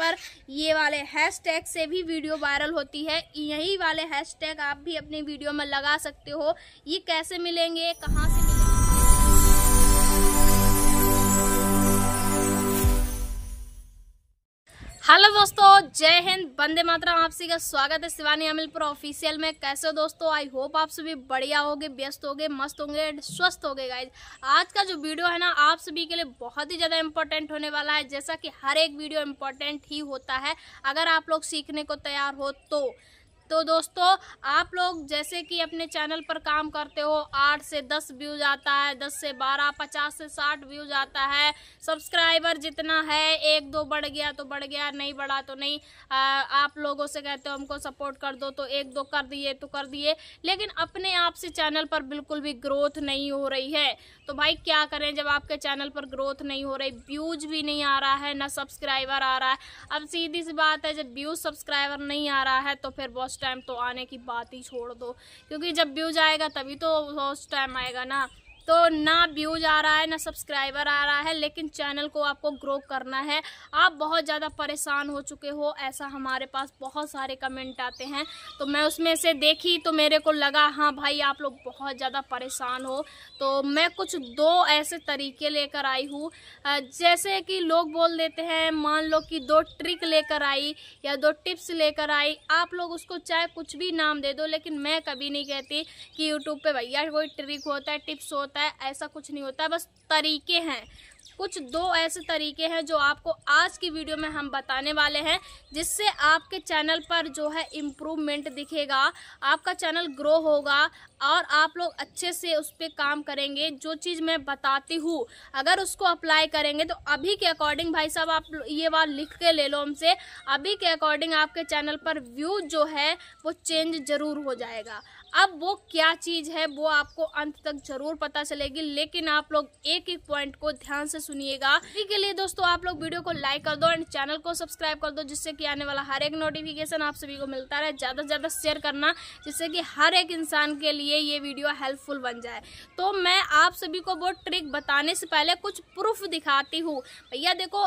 पर ये वाले हैशटैग से भी वीडियो वायरल होती है यही वाले हैशटैग आप भी अपनी वीडियो में लगा सकते हो ये कैसे मिलेंगे कहाँ से मिलेंगे हेलो दोस्तों जय हिंद बंदे मातरम आप का स्वागत है शिवानी अमिलपुर ऑफिशियल में कैसे हो दोस्तों आई होप आप सभी बढ़िया होगे व्यस्त होगे मस्त होंगे एंड स्वस्थ होगे गाइज आज का जो वीडियो है ना आप सभी के लिए बहुत ही ज़्यादा इंपॉर्टेंट होने वाला है जैसा कि हर एक वीडियो इंपॉर्टेंट ही होता है अगर आप लोग सीखने को तैयार हो तो तो दोस्तों आप लोग जैसे कि अपने चैनल पर काम करते हो आठ से दस व्यूज आता है दस से बारह पचास से साठ व्यूज आता है सब्सक्राइबर जितना है एक दो बढ़ गया तो बढ़ गया नहीं बढ़ा तो नहीं आ, आप लोगों से कहते हो हमको सपोर्ट कर दो तो एक दो कर दिए तो कर दिए लेकिन अपने आप से चैनल पर बिल्कुल भी ग्रोथ नहीं हो रही है तो भाई क्या करें जब आपके चैनल पर ग्रोथ नहीं हो रही व्यूज भी नहीं आ रहा है ना सब्सक्राइबर आ रहा है अब सीधी सी बात है जब व्यूज सब्सक्राइबर नहीं आ रहा है तो फिर बॉस टाइम तो आने की बात ही छोड़ दो क्योंकि जब व्यूज जाएगा तभी तो उस टाइम आएगा ना तो ना व्यूज आ रहा है ना सब्सक्राइबर आ रहा है लेकिन चैनल को आपको ग्रो करना है आप बहुत ज़्यादा परेशान हो चुके हो ऐसा हमारे पास बहुत सारे कमेंट आते हैं तो मैं उसमें से देखी तो मेरे को लगा हाँ भाई आप लोग बहुत ज़्यादा परेशान हो तो मैं कुछ दो ऐसे तरीके लेकर आई हूँ जैसे कि लोग बोल देते हैं मान लो कि दो ट्रिक लेकर आई या दो टिप्स लेकर आई आप लोग उसको चाहे कुछ भी नाम दे दो लेकिन मैं कभी नहीं कहती कि यूट्यूब पर भैया कोई ट्रिक होता है टिप्स होता है होता है ऐसा कुछ नहीं होता है बस तरीके हैं कुछ दो ऐसे तरीके हैं जो आपको आज की वीडियो में हम बताने वाले हैं जिससे आपके चैनल पर जो है इम्प्रूवमेंट दिखेगा आपका चैनल ग्रो होगा और आप लोग अच्छे से उस पर काम करेंगे जो चीज़ मैं बताती हूँ अगर उसको अप्लाई करेंगे तो अभी के अकॉर्डिंग भाई साहब आप ये बात लिख के ले लो हमसे अभी के अकॉर्डिंग आपके चैनल पर व्यू जो है वो चेंज ज़रूर हो जाएगा अब वो क्या चीज़ है वो आपको अंत तक जरूर पता चलेगी लेकिन आप लोग एक एक पॉइंट को ध्यान से सुनिएगा इसी के लिए दोस्तों आप लोग वीडियो को लाइक कर दो एंड चैनल को सब्सक्राइब कर दो जिससे कि आने वाला हर एक नोटिफिकेशन आप सभी को मिलता रहे ज़्यादा से ज़्यादा शेयर करना जिससे कि हर एक इंसान के लिए ये वीडियो हेल्पफुल बन जाए तो मैं आप सभी को वो ट्रिक बताने से पहले कुछ प्रूफ दिखाती हूँ भैया देखो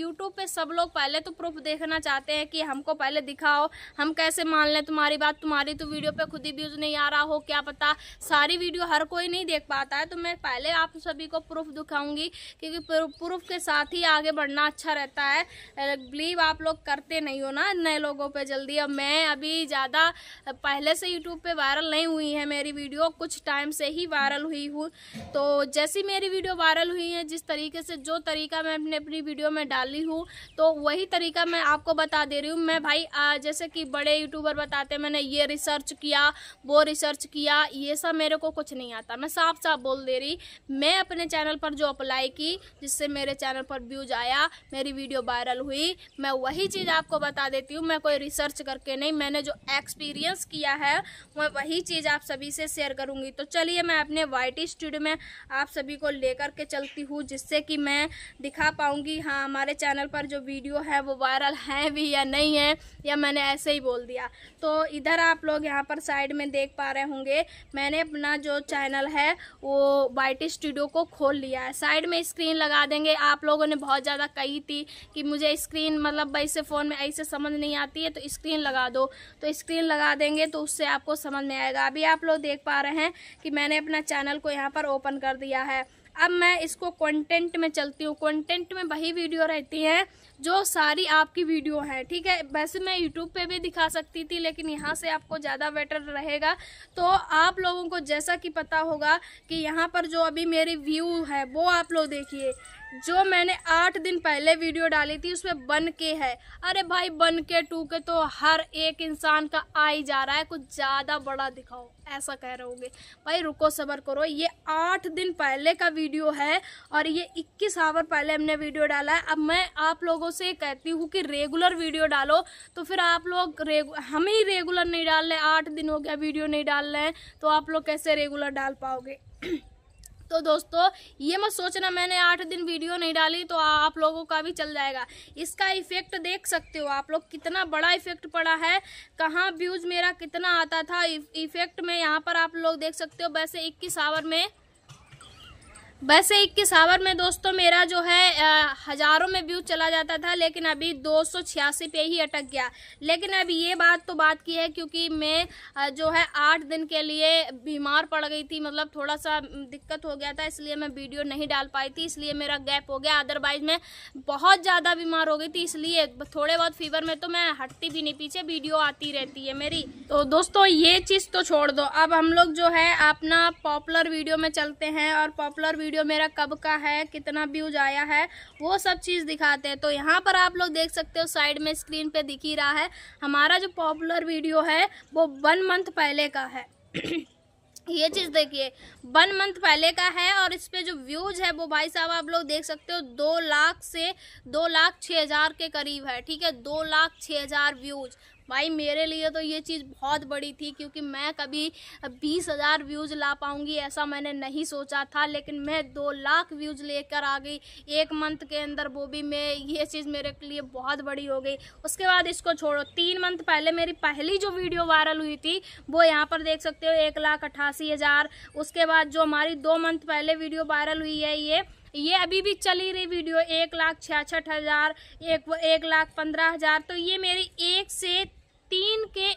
यूट्यूब पे सब लोग पहले तो प्रूफ देखना चाहते हैं कि हमको पहले दिखाओ हम कैसे मान लें तुम्हारी बात तुम्हारी तो वीडियो पर खुद ही व्यूज़ नहीं आ रहा हो क्या पता सारी वीडियो हर कोई नहीं देख पाता है तो मैं पहले आप सभी को प्रूफ दिखाऊंगी क्योंकि प्रूफ के साथ ही आगे बढ़ना अच्छा रहता है बिलीव आप लोग करते नहीं हो ना नए लोगों पर जल्दी अब मैं अभी ज़्यादा पहले से यूट्यूब पर वायरल नहीं हुई है मेरी वीडियो कुछ टाइम से ही वायरल हुई हूँ तो जैसी मेरी वीडियो वायरल हुई है जिस तरीके से जो तरीका मैं अपने अपनी वीडियो में डाली हूँ तो वही तरीका मैं आपको बता दे रही हूँ मैं भाई जैसे कि बड़े यूट्यूबर बताते मैंने ये रिसर्च किया वो रिसर्च किया ये सब मेरे को कुछ नहीं आता मैं साफ साफ बोल दे रही मैं अपने चैनल पर जो अप्लाई की जिससे मेरे चैनल पर व्यूज आया मेरी वीडियो वायरल हुई मैं वही चीज़ आपको बता देती हूँ मैं कोई रिसर्च करके नहीं मैंने जो एक्सपीरियंस किया है मैं वही चीज़ आप सभी से शेयर करूँगी तो चलिए मैं अपने वाई स्टूडियो में आप सभी को लेकर के चलती हूँ जिससे कि मैं दिखा पाऊँगी हाँ हमारे चैनल पर जो वीडियो है वो वायरल है भी या नहीं है या मैंने ऐसे ही बोल दिया तो इधर आप लोग यहाँ पर साइड में देख देख पा रहे होंगे मैंने अपना जो चैनल है वो वाइटी स्टूडियो को खोल लिया है साइड में स्क्रीन लगा देंगे आप लोगों ने बहुत ज़्यादा कही थी कि मुझे स्क्रीन मतलब ऐसे फ़ोन में ऐसे समझ नहीं आती है तो स्क्रीन लगा दो तो स्क्रीन लगा देंगे तो उससे आपको समझ में आएगा अभी आप लोग देख पा रहे हैं कि मैंने अपना चैनल को यहाँ पर ओपन कर दिया है अब मैं इसको कंटेंट में चलती हूँ कंटेंट में वही वीडियो रहती हैं जो सारी आपकी वीडियो हैं ठीक है वैसे मैं यूट्यूब पे भी दिखा सकती थी लेकिन यहाँ से आपको ज़्यादा बेटर रहेगा तो आप लोगों को जैसा कि पता होगा कि यहाँ पर जो अभी मेरी व्यू है वो आप लोग देखिए जो मैंने आठ दिन पहले वीडियो डाली थी उसमें बन के है अरे भाई बन के टू के तो हर एक इंसान का आ ही जा रहा है कुछ ज़्यादा बड़ा दिखाओ ऐसा कह रहोगे भाई रुको सबर करो ये आठ दिन पहले का वीडियो है और ये इक्कीस आवर पहले हमने वीडियो डाला है अब मैं आप लोगों से कहती हूँ कि रेगुलर वीडियो डालो तो फिर आप लोग रेगु हम ही रेगुलर नहीं डाल रहे आठ दिन हो गया वीडियो नहीं डाल रहे हैं तो आप लोग कैसे रेगुलर डाल पाओगे तो दोस्तों ये मत सोचना मैंने आठ दिन वीडियो नहीं डाली तो आप लोगों का भी चल जाएगा इसका इफेक्ट देख सकते हो आप लोग कितना बड़ा इफेक्ट पड़ा है कहाँ व्यूज़ मेरा कितना आता था इफेक्ट में यहाँ पर आप लोग देख सकते हो वैसे इक्कीस आवर में वैसे इक्कीस आवर में दोस्तों मेरा जो है आ, हजारों में व्यू चला जाता था लेकिन अभी दो पे ही अटक गया लेकिन अब ये बात तो बात की है क्योंकि मैं आ, जो है आठ दिन के लिए बीमार पड़ गई थी मतलब थोड़ा सा दिक्कत हो गया था इसलिए मैं वीडियो नहीं डाल पाई थी इसलिए मेरा गैप हो गया अदरवाइज मैं बहुत ज़्यादा बीमार हो गई थी इसलिए थोड़े बहुत फीवर में तो मैं हटती भी नहीं पीछे वीडियो आती रहती है मेरी तो दोस्तों ये चीज़ तो छोड़ दो अब हम लोग जो है अपना पॉपुलर वीडियो में चलते हैं और पॉपुलर वीडियो वीडियो मेरा कब का है कितना व्यूज आया है वो सब चीज़ दिखाते हैं तो यहाँ पर आप लोग देख सकते हो साइड में स्क्रीन पे दिख ही रहा है हमारा जो पॉपुलर वीडियो है वो वन मंथ पहले का है ये चीज़ देखिए वन मंथ पहले का है और इस पर जो व्यूज है वो भाई साहब आप लोग देख सकते हो दो लाख से दो लाख छः हज़ार के करीब है ठीक है दो लाख छः हज़ार व्यूज भाई मेरे लिए तो ये चीज़ बहुत बड़ी थी क्योंकि मैं कभी बीस हज़ार व्यूज़ ला पाऊँगी ऐसा मैंने नहीं सोचा था लेकिन मैं दो लाख व्यूज़ लेकर आ गई एक मंथ के अंदर वो भी मैं ये चीज़ मेरे लिए बहुत बड़ी हो गई उसके बाद इसको छोड़ो तीन मंथ पहले मेरी पहली जो वीडियो वायरल हुई थी वो यहाँ पर देख सकते हो एक लाख अट्ठासी हज़ार उसके बाद जो हमारी दो मंथ पहले वीडियो वायरल हुई है ये ये अभी भी चली रही वीडियो एक लाख छियासठ हज़ार एक एक लाख पंद्रह हज़ार तो ये मेरी एक से तीन के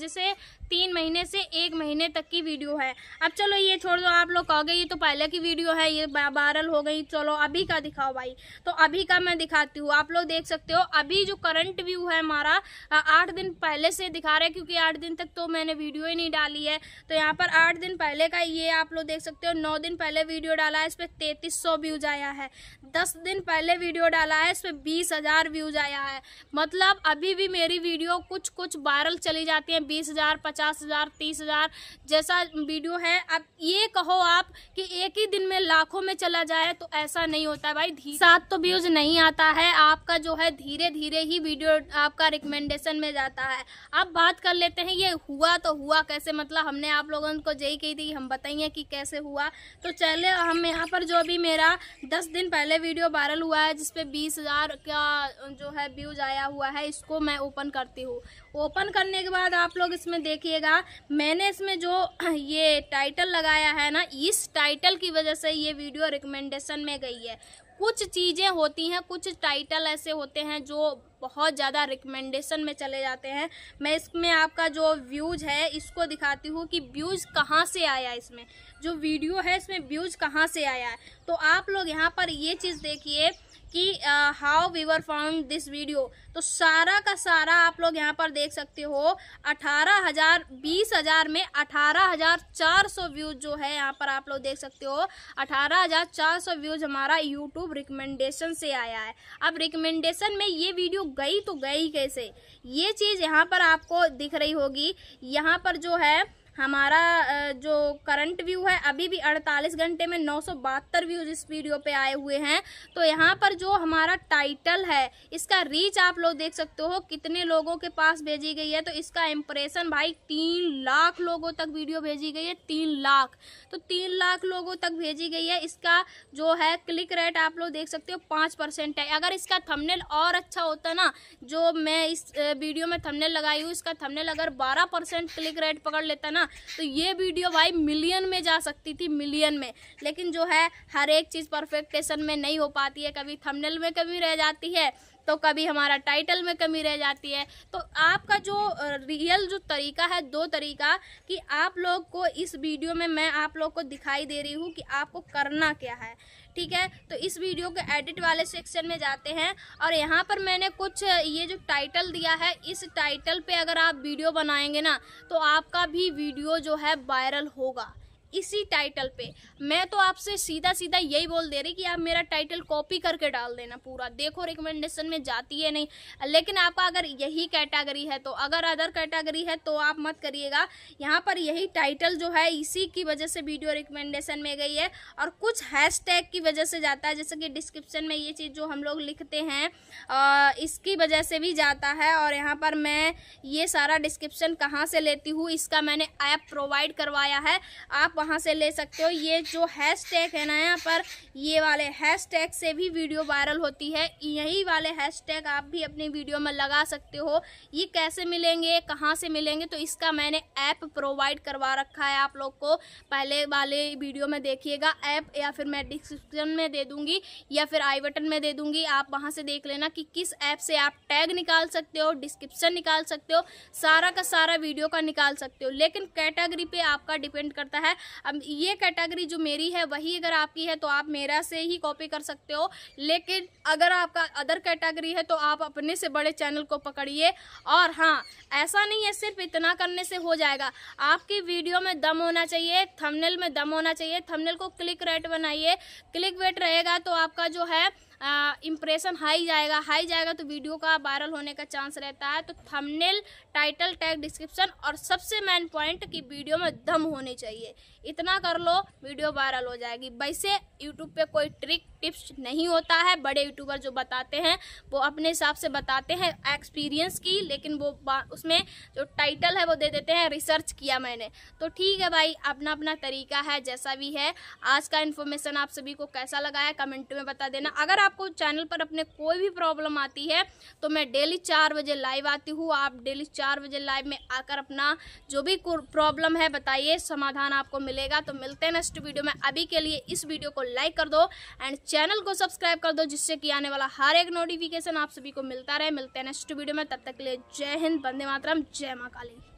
जैसे तीन महीने से एक महीने तक की वीडियो है अब चलो ये छोड़ दो आप लोग कहोगे ये तो पहले की वीडियो है ये वायरल हो गई चलो अभी का दिखाओ भाई तो अभी का मैं दिखाती हूँ आप लोग देख सकते हो अभी जो करंट व्यू है हमारा आठ दिन पहले से दिखा रहा है क्योंकि आठ दिन तक तो मैंने वीडियो ही नहीं डाली है तो यहाँ पर आठ दिन पहले का ये आप लोग देख सकते हो नौ दिन पहले वीडियो डाला है इस पर तैतीस व्यूज आया है दस दिन पहले वीडियो डाला है इस पर बीस व्यूज आया है मतलब अभी भी मेरी वीडियो कुछ कुछ वायरल चली जाती है बीस हजार पचास हज़ार तीस हज़ार जैसा वीडियो है अब ये कहो आप कि एक ही दिन में लाखों में चला जाए तो ऐसा नहीं होता है भाई साथ तो व्यूज़ नहीं आता है आपका जो है धीरे धीरे ही वीडियो आपका रिकमेंडेशन में जाता है अब बात कर लेते हैं ये हुआ तो हुआ कैसे मतलब हमने आप लोगों को यही कही थी हम बताइए कि कैसे हुआ तो चले हम यहाँ पर जो भी मेरा दस दिन पहले वीडियो वायरल हुआ है जिसपे बीस हज़ार का जो है व्यूज आया हुआ है इसको मैं ओपन करती हूँ ओपन करने के बाद आप लोग इसमें देखिए देखिएगा मैंने इसमें जो ये टाइटल लगाया है ना इस टाइटल की वजह से ये वीडियो रिकमेंडेशन में गई है कुछ चीज़ें होती हैं कुछ टाइटल ऐसे होते हैं जो बहुत ज़्यादा रिकमेंडेशन में चले जाते हैं मैं इसमें आपका जो व्यूज़ है इसको दिखाती हूँ कि व्यूज़ कहाँ से आया इसमें जो वीडियो है इसमें व्यूज़ कहाँ से आया है तो आप लोग यहाँ पर ये चीज़ देखिए कि how viewer found this video तो सारा का सारा आप लोग यहाँ पर देख सकते हो अठारह हजार बीस हजार में अठारह हजार चार सौ व्यूज जो है यहाँ पर आप लोग देख सकते हो अठारह हजार चार सौ व्यूज हमारा यूट्यूब रिकमेंडेशन से आया है अब रिकमेंडेशन में ये वीडियो गई तो गई कैसे ये चीज़ यहाँ पर आपको दिख रही होगी यहाँ पर जो है हमारा जो करंट व्यू है अभी भी 48 घंटे में नौ व्यूज इस वीडियो पे आए हुए हैं तो यहाँ पर जो हमारा टाइटल है इसका रीच आप लोग देख सकते हो कितने लोगों के पास भेजी गई है तो इसका इम्प्रेशन भाई तीन लाख लोगों तक वीडियो भेजी गई है तीन लाख तो तीन लाख लोगों तक भेजी गई है इसका जो है क्लिक रेट आप लोग देख सकते हो पाँच परसेंट है अगर इसका थमनेल और अच्छा होता ना जो मैं इस वीडियो में थमनेल लगाई हूँ इसका थमनेल अगर बारह परसेंट क्लिक रेट पकड़ लेता ना ना तो ये वीडियो भाई मिलियन में जा सकती थी मिलियन में लेकिन जो है हर एक चीज़ परफेक्टेशन में नहीं हो पाती है कभी थमनेल में कभी रह जाती है तो कभी हमारा टाइटल में कमी रह जाती है तो आपका जो रियल जो तरीका है दो तरीका कि आप लोग को इस वीडियो में मैं आप लोग को दिखाई दे रही हूँ कि आपको करना क्या है ठीक है तो इस वीडियो के एडिट वाले सेक्शन में जाते हैं और यहाँ पर मैंने कुछ ये जो टाइटल दिया है इस टाइटल पे अगर आप वीडियो बनाएंगे ना तो आपका भी वीडियो जो है वायरल होगा इसी टाइटल पे मैं तो आपसे सीधा सीधा यही बोल दे रही कि आप मेरा टाइटल कॉपी करके डाल देना पूरा देखो रिकमेंडेशन में जाती है नहीं लेकिन आपका अगर यही कैटेगरी है तो अगर अदर कैटेगरी है तो आप मत करिएगा यहाँ पर यही टाइटल जो है इसी की वजह से वीडियो रिकमेंडेशन में गई है और कुछ हैशटैग की वजह से जाता है जैसे कि डिस्क्रिप्शन में ये चीज़ जो हम लोग लिखते हैं इसकी वजह से भी जाता है और यहाँ पर मैं ये सारा डिस्क्रिप्शन कहाँ से लेती हूँ इसका मैंने ऐप प्रोवाइड करवाया है आप वहाँ से ले सकते हो ये जो हैश टैग है ना यहाँ पर ये वाले हैश टैग से भी वीडियो वायरल होती है यही वाले हैश टैग आप भी अपनी वीडियो में लगा सकते हो ये कैसे मिलेंगे कहाँ से मिलेंगे तो इसका मैंने ऐप प्रोवाइड करवा रखा है आप लोग को पहले वाले वीडियो में देखिएगा ऐप या फिर मैं डिस्क्रिप्शन में दे दूँगी या फिर आई बटन में दे दूँगी आप वहाँ से देख लेना कि किस ऐप से आप टैग निकाल सकते हो डिस्क्रिप्शन निकाल सकते हो सारा का सारा वीडियो का निकाल सकते हो लेकिन कैटेगरी पे आपका डिपेंड करता है अब ये कैटेगरी जो मेरी है वही अगर आपकी है तो आप मेरा से ही कॉपी कर सकते हो लेकिन अगर आपका अदर कैटेगरी है तो आप अपने से बड़े चैनल को पकड़िए और हाँ ऐसा नहीं है सिर्फ इतना करने से हो जाएगा आपकी वीडियो में दम होना चाहिए थंबनेल में दम होना चाहिए थंबनेल को क्लिक रेट बनाइए क्लिक वेट रहेगा तो आपका जो है इम्प्रेशन हाई जाएगा हाई जाएगा तो वीडियो का वायरल होने का चांस रहता है तो थंबनेल टाइटल टैग डिस्क्रिप्शन और सबसे मेन पॉइंट कि वीडियो में दम होनी चाहिए इतना कर लो वीडियो वायरल हो जाएगी वैसे यूट्यूब पे कोई ट्रिक टिप्स नहीं होता है बड़े यूट्यूबर जो बताते हैं वो अपने हिसाब से बताते हैं एक्सपीरियंस की लेकिन वो उसमें जो टाइटल है वो दे देते हैं रिसर्च किया मैंने तो ठीक है भाई अपना अपना तरीका है जैसा भी है आज का इन्फॉर्मेशन आप सभी को कैसा लगा है कमेंट में बता देना अगर आप आपको चैनल पर अपने कोई भी प्रॉब्लम आती है तो मैं डेली चार बजे लाइव आती हूँ आप डेली चार बजे लाइव में आकर अपना जो भी प्रॉब्लम है बताइए समाधान आपको मिलेगा तो मिलते हैं नेक्स्ट वीडियो में अभी के लिए इस वीडियो को लाइक कर दो एंड चैनल को सब्सक्राइब कर दो जिससे कि आने वाला हर एक नोटिफिकेशन आप सभी को मिलता रहे मिलते हैं नेक्स्ट वीडियो में तब तक के लिए जय हिंद बंदे मातरम जय माँ काली